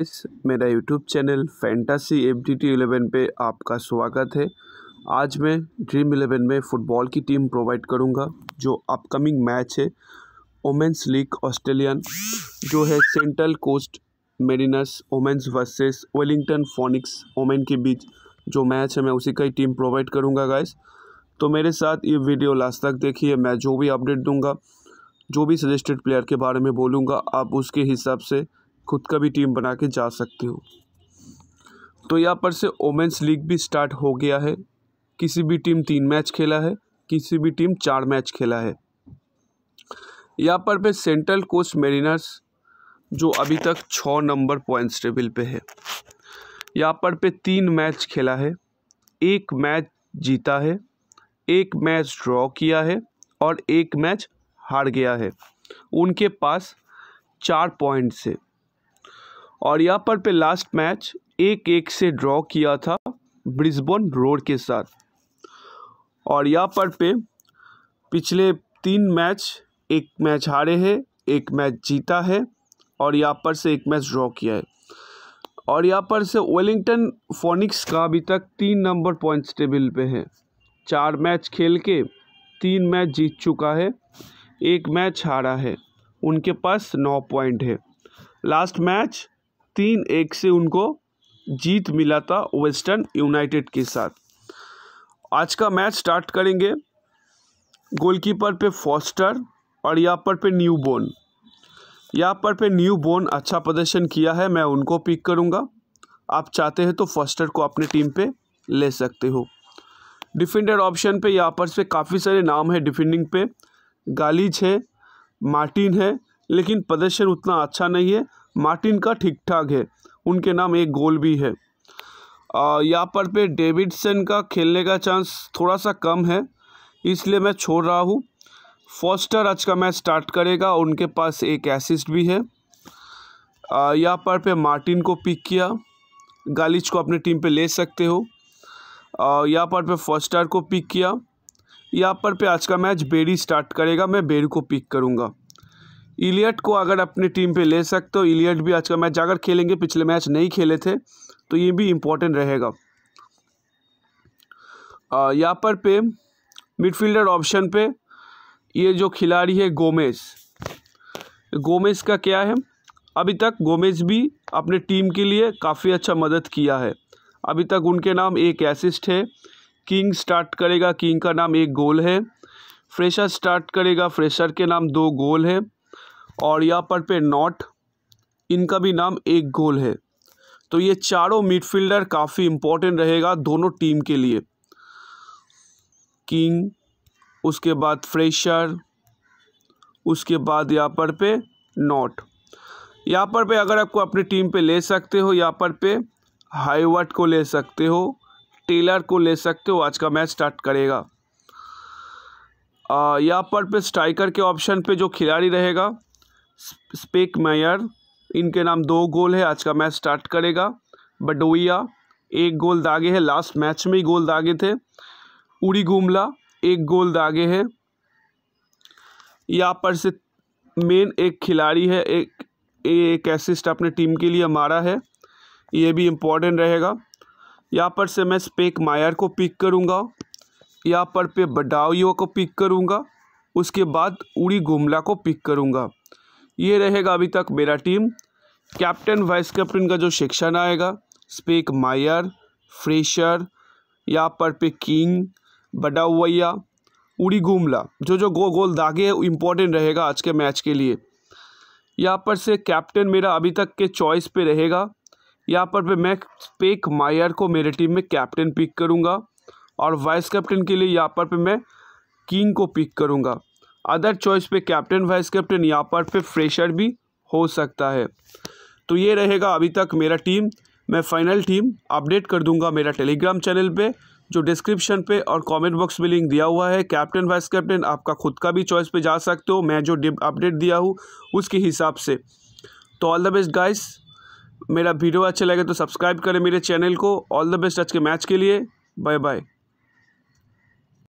इस मेरा YouTube channel fantasy M T T eleven पर आपका स्वागत है आज मैं ड्रीम इलेवन में फ़ुटबॉल की टीम प्रोवाइड करूँगा जो अपकमिंग मैच है ओमेंस लीग ऑस्ट्रेलियन जो है Central Coast Mariners women's versus Wellington Phoenix women के बीच जो मैच है मैं उसी का ही टीम प्रोवाइड करूँगा गाइस तो मेरे साथ ये वीडियो लास्ट तक देखिए मैं जो भी अपडेट दूँगा जो भी सजेस्टेड प्लेयर के बारे में बोलूँगा आप उसके हिसाब से खुद का भी टीम बना के जा सकते हो तो यहाँ पर से ओमेंस लीग भी स्टार्ट हो गया है किसी भी टीम तीन मैच खेला है किसी भी टीम चार मैच खेला है यहाँ पर पे सेंट्रल कोस्ट मेरिनर्स जो अभी तक छः नंबर पॉइंट्स टेबल पे है यहाँ पर पे तीन मैच खेला है एक मैच जीता है एक मैच ड्रॉ किया है और एक मैच हार गया है उनके पास चार पॉइंट्स है और यहाँ पर पे लास्ट मैच एक एक से ड्रॉ किया था ब्रिस्बोन रोड के साथ और यहाँ पर पे पिछले तीन मैच एक मैच हारे हैं एक मैच जीता है और यहाँ पर से एक मैच ड्रॉ किया है और यहाँ पर से वेलिंगटन फोनिक्स का अभी तक तीन नंबर पॉइंट्स टेबल पे है चार मैच खेल के तीन मैच जीत चुका है एक मैच हारा है उनके पास नौ पॉइंट है लास्ट मैच तीन एक से उनको जीत मिला था वेस्टर्न यूनाइटेड के साथ आज का मैच स्टार्ट करेंगे गोलकीपर पे फॉस्टर और यहाँ पर पे न्यू बोर्न यहाँ पर पे न्यू बोर्न अच्छा प्रदर्शन किया है मैं उनको पिक करूँगा आप चाहते हैं तो फॉस्टर को अपने टीम पे ले सकते हो डिफेंडर ऑप्शन पे यहाँ पर से काफ़ी सारे नाम है डिफेंडिंग पे गालिज है मार्टिन है लेकिन प्रदर्शन उतना अच्छा नहीं है मार्टिन का ठीक ठाक है उनके नाम एक गोल भी है यहाँ पर पे डेविडसन का खेलने का चांस थोड़ा सा कम है इसलिए मैं छोड़ रहा हूँ फॉस्टर आज का मैच स्टार्ट करेगा उनके पास एक एसिस्ट भी है यहाँ पर पे मार्टिन को पिक किया गालिच को अपने टीम पे ले सकते हो यहाँ पर पे फॉस्टर को पिक किया यहाँ पर पे आज का मैच बेरी स्टार्ट करेगा मैं बेरी को पिक करूँगा इलियट को अगर अपनी टीम पे ले सकते हो इलियट भी आज का मैच अगर खेलेंगे पिछले मैच नहीं खेले थे तो ये भी इम्पोर्टेंट रहेगा यहाँ पर पे मिडफील्डर ऑप्शन पे ये जो खिलाड़ी है गोमेज गोमेज का क्या है अभी तक गोमेज भी अपने टीम के लिए काफ़ी अच्छा मदद किया है अभी तक उनके नाम एक एसिस्ट है किंग स्टार्ट करेगा किंग का नाम एक गोल है फ्रेशर स्टार्ट करेगा फ्रेशर के नाम दो गोल है और यहाँ पर पे नॉट इनका भी नाम एक गोल है तो ये चारों मिडफील्डर काफ़ी इम्पोर्टेंट रहेगा दोनों टीम के लिए किंग उसके बाद फ्रेशर उसके बाद यहाँ पर पे नॉट यहाँ पर पे अगर आपको अपनी टीम पे ले सकते हो यहाँ पर पे हाईवर्ट को ले सकते हो टेलर को ले सकते हो आज का मैच स्टार्ट करेगा यहाँ पर पे स्ट्राइकर के ऑप्शन पे जो खिलाड़ी रहेगा स्पेक मेयर इनके नाम दो गोल है आज का मैच स्टार्ट करेगा बडोइया एक गोल दागे है लास्ट मैच में ही गोल दागे थे उड़ी गुमला एक गोल दागे है यहाँ पर से मेन एक खिलाड़ी है एक एक एसिस्ट अपने टीम के लिए मारा है ये भी इम्पोर्टेंट रहेगा यहाँ पर से मैं स्पेक मायर को पिक करूँगा यहाँ पर पे बडाओ को पिक करूँगा उसके बाद उड़ी गुमला को पिक करूँगा ये रहेगा अभी तक मेरा टीम कैप्टन वाइस कैप्टन का जो सेक्शन आएगा स्पेक मायर फ्रेशर यहाँ पर पे किंग बडावैया उड़ी गुमला जो जो गो गोल दागे इम्पोर्टेंट रहेगा आज के मैच के लिए यहाँ पर से कैप्टन मेरा अभी तक के चॉइस पे रहेगा यहाँ पर पे मैं स्पेक मायर को मेरे टीम में कैप्टन पिक करूँगा और वाइस कैप्टन के लिए यहाँ पर पे मैं किंग को पिक करूँगा अदर चॉइस पे कैप्टन वाइस कैप्टन यहाँ पर फिर फ्रेशर भी हो सकता है तो ये रहेगा अभी तक मेरा टीम मैं फाइनल टीम अपडेट कर दूंगा मेरा टेलीग्राम चैनल पे जो डिस्क्रिप्शन पे और कमेंट बॉक्स में लिंक दिया हुआ है कैप्टन वाइस कैप्टन आपका खुद का भी चॉइस पे जा सकते हो मैं जो अपडेट दिया हूँ उसके हिसाब से तो ऑल द बेस्ट गाइस मेरा वीडियो अच्छा लगे तो सब्सक्राइब करें मेरे चैनल को ऑल द बेस्ट आज के मैच के लिए बाय बाय